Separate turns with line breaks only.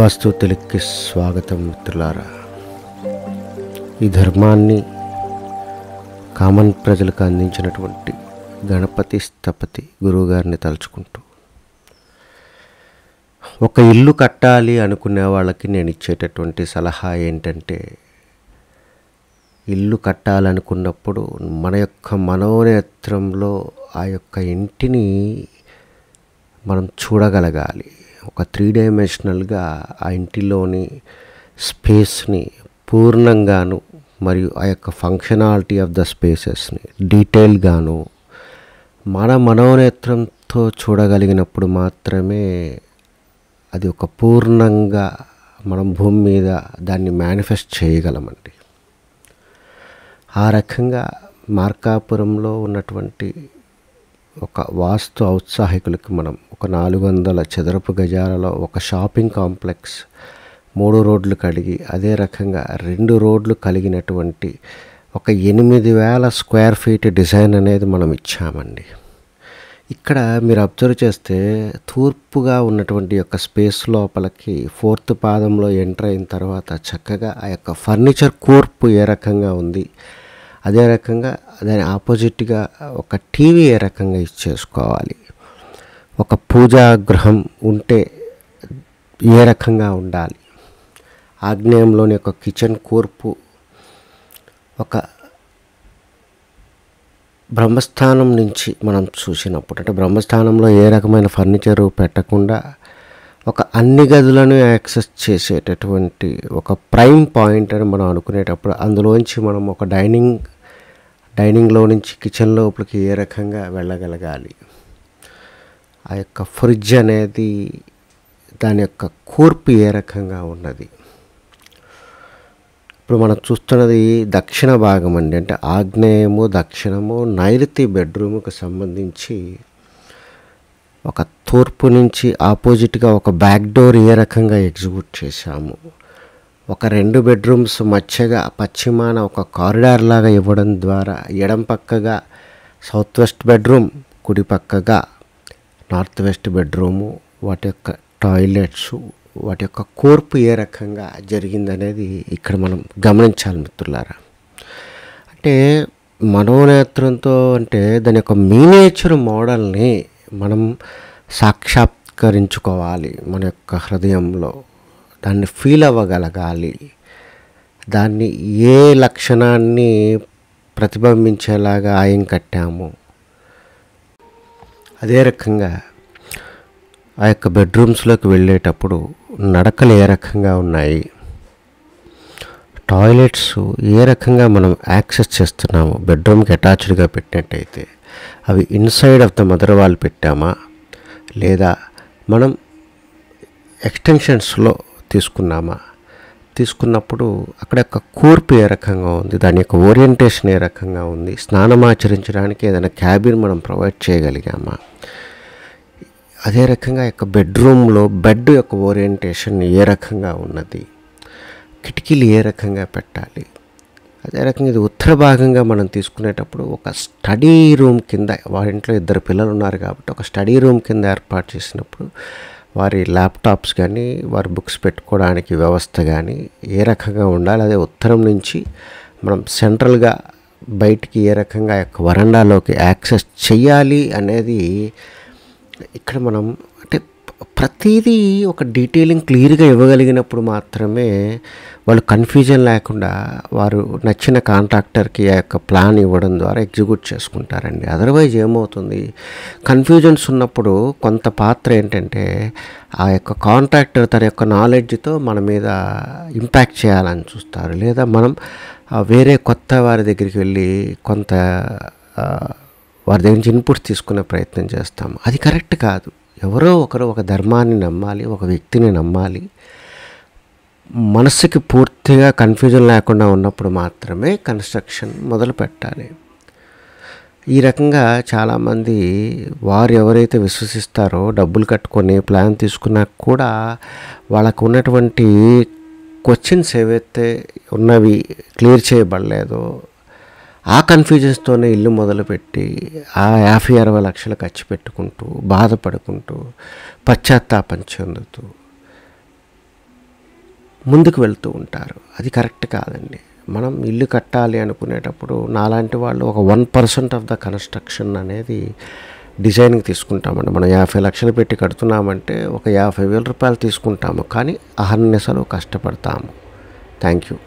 వాస్తు తెలుగుకి స్వాగతం మిత్రులారా ఈ ధర్మాన్ని కామన్ ప్రజలకు అందించినటువంటి గణపతి స్థపతి గురువుగారిని తలుచుకుంటూ ఒక ఇల్లు కట్టాలి అనుకునే వాళ్ళకి నేను ఇచ్చేటటువంటి సలహా ఏంటంటే ఇల్లు కట్టాలనుకున్నప్పుడు మన యొక్క మనోనేత్రంలో ఆ యొక్క ఇంటిని మనం చూడగలగాలి ఒక త్రీ డైమెన్షనల్గా ఆ ఇంటిలోని స్పేస్ని పూర్ణంగాను మరియు ఆ యొక్క ఫంక్షనాలిటీ ఆఫ్ ద స్పేసెస్ని డీటెయిల్గాను మన మనోనేత్రంతో చూడగలిగినప్పుడు మాత్రమే అది ఒక పూర్ణంగా మనం భూమి మీద దాన్ని మేనిఫెస్ట్ చేయగలమండి ఆ రకంగా మార్కాపురంలో ఉన్నటువంటి ఒక వాస్తు ఔత్సాహికులకి మనం ఒక నాలుగు వందల చదరపు గజాలలో ఒక షాపింగ్ కాంప్లెక్స్ మూడు రోడ్లు కలిగి అదే రకంగా రెండు రోడ్లు కలిగినటువంటి ఒక ఎనిమిది వేల స్క్వేర్ ఫీట్ డిజైన్ అనేది మనం ఇచ్చామండి ఇక్కడ మీరు అబ్జర్వ్ చేస్తే తూర్పుగా ఉన్నటువంటి యొక్క స్పేస్ లోపలికి ఫోర్త్ పాదంలో ఎంటర్ అయిన తర్వాత చక్కగా ఆ యొక్క ఫర్నిచర్ కూర్పు ఏ రకంగా ఉంది అదే రకంగా దాని ఆపోజిట్గా ఒక టీవీ ఏ రకంగా ఇచ్చేసుకోవాలి ఒక పూజా గృహం ఉంటే ఏ రకంగా ఉండాలి ఆగ్నేయంలోని ఒక కిచెన్ కూర్పు ఒక బ్రహ్మస్థానం నుంచి మనం చూసినప్పుడు అంటే బ్రహ్మస్థానంలో ఏ రకమైన ఫర్నిచరు పెట్టకుండా ఒక అన్ని గదులను యాక్సెస్ చేసేటటువంటి ఒక ప్రైమ్ పాయింట్ అని మనం అనుకునేటప్పుడు అందులోంచి మనం ఒక డైనింగ్ డైనింగ్లో నుంచి కిచెన్ లోపలికి ఏ రకంగా వెళ్ళగలగాలి ఆ యొక్క ఫ్రిడ్జ్ అనేది దాని యొక్క కూర్పు ఏ రకంగా ఉన్నది ఇప్పుడు మనం చూస్తున్నది దక్షిణ భాగం అండి అంటే ఆగ్నేయము దక్షిణము నైరుతి బెడ్రూముకు సంబంధించి ఒక తూర్పు నుంచి ఆపోజిట్గా ఒక బ్యాక్ డోర్ ఏ రకంగా ఎగ్జిక్యూట్ చేశాము ఒక రెండు బెడ్రూమ్స్ మధ్యగా పశ్చిమాన ఒక కారిడార్ లాగా ఇవ్వడం ద్వారా ఎడం పక్కగా సౌత్ వెస్ట్ బెడ్రూమ్ కుడి పక్కగా నార్త్ వెస్ట్ బెడ్రూము వాటి యొక్క టాయిలెట్స్ వాటి యొక్క కూర్పు ఏ రకంగా జరిగిందనేది ఇక్కడ మనం గమనించాలి మిత్రులారా అంటే మనోనేత్రంతో అంటే దాని యొక్క మీనేచర్ మోడల్ని మనం సాక్షాత్కరించుకోవాలి మన యొక్క హృదయంలో దాన్ని ఫీల్ అవ్వగలగాలి దాన్ని ఏ లక్షణాన్ని ప్రతిబింబించేలాగా ఆయం కట్టాము అదే రకంగా ఆ యొక్క బెడ్రూమ్స్లోకి వెళ్ళేటప్పుడు నడకలు ఏ రకంగా ఉన్నాయి టాయిలెట్స్ ఏ రకంగా మనం యాక్సెస్ చేస్తున్నాము బెడ్రూమ్కి అటాచ్డ్గా పెట్టినట్టయితే అవి ఇన్సైడ్ ఆఫ్ ద మదర్ వాళ్ళు పెట్టామా లేదా మనం ఎక్స్టెన్షన్స్లో తీసుకున్నామా తీసుకున్నప్పుడు అక్కడ యొక్క కూర్పు ఏ రకంగా ఉంది దాని యొక్క ఓరియంటేషన్ ఏ రకంగా ఉంది స్నానం ఆచరించడానికి ఏదైనా క్యాబిన్ మనం ప్రొవైడ్ చేయగలిగామా అదే రకంగా యొక్క బెడ్రూమ్లో బెడ్ యొక్క ఓరియంటేషన్ ఏ రకంగా ఉన్నది కిటికీలు ఏ రకంగా పెట్టాలి అదే రకంగా ఇది ఉత్తర భాగంగా మనం తీసుకునేటప్పుడు ఒక స్టడీ రూమ్ కింద వారి ఇంట్లో ఇద్దరు పిల్లలు ఉన్నారు కాబట్టి ఒక స్టడీ రూమ్ కింద ఏర్పాటు చేసినప్పుడు వారి ల్యాప్టాప్స్ కానీ వారి బుక్స్ పెట్టుకోవడానికి వ్యవస్థ కానీ ఏ రకంగా ఉండాలి అదే ఉత్తరం నుంచి మనం సెంట్రల్గా బయటికి ఏ రకంగా యొక్క వరండాలోకి యాక్సెస్ చేయాలి అనేది ఇక్కడ మనం ప్రతిదీ ఒక డీటెయిలింగ్ క్లియర్గా ఇవ్వగలిగినప్పుడు మాత్రమే వాళ్ళు కన్ఫ్యూజన్ లేకుండా వారు నచ్చిన కాంట్రాక్టర్కి ఆ యొక్క ప్లాన్ ఇవ్వడం ద్వారా ఎగ్జిక్యూట్ చేసుకుంటారండి అదర్వైజ్ ఏమవుతుంది కన్ఫ్యూజన్స్ ఉన్నప్పుడు కొంత పాత్ర ఏంటంటే ఆ యొక్క కాంట్రాక్టర్ తన యొక్క నాలెడ్జ్తో మన మీద ఇంపాక్ట్ చేయాలని చూస్తారు లేదా మనం వేరే కొత్త వారి దగ్గరికి వెళ్ళి కొంత వారి దగ్గర నుంచి ఇన్పుట్స్ తీసుకునే ప్రయత్నం చేస్తాము అది కరెక్ట్ కాదు ఎవరో ఒకరు ఒక ధర్మాన్ని నమ్మాలి ఒక వ్యక్తిని నమ్మాలి మనసుకి పూర్తిగా కన్ఫ్యూజన్ లేకుండా ఉన్నప్పుడు మాత్రమే కన్స్ట్రక్షన్ మొదలు పెట్టాలి ఈ రకంగా చాలామంది వారు ఎవరైతే విశ్వసిస్తారో డబ్బులు కట్టుకొని ప్లాన్ తీసుకున్నా కూడా వాళ్ళకు ఉన్నటువంటి క్వశ్చన్స్ ఏవైతే ఉన్నవి క్లియర్ చేయబడలేదో ఆ కన్ఫ్యూజన్స్తోనే ఇల్లు మొదలుపెట్టి ఆ యాభై అరవై లక్షలు ఖర్చు పెట్టుకుంటూ బాధపడుకుంటూ పశ్చాత్తాపం చెందుతూ ముందుకు వెళ్తూ ఉంటారు అది కరెక్ట్ కాదండి మనం ఇల్లు కట్టాలి అనుకునేటప్పుడు నాలాంటి వాళ్ళు ఒక one percent of the construction అనేది డిజైన్కి తీసుకుంటామండి మనం యాభై లక్షలు పెట్టి కడుతున్నామంటే ఒక యాభై వేల రూపాయలు తీసుకుంటాము కానీ అహర్నిసలు కష్టపడతాము థ్యాంక్ యూ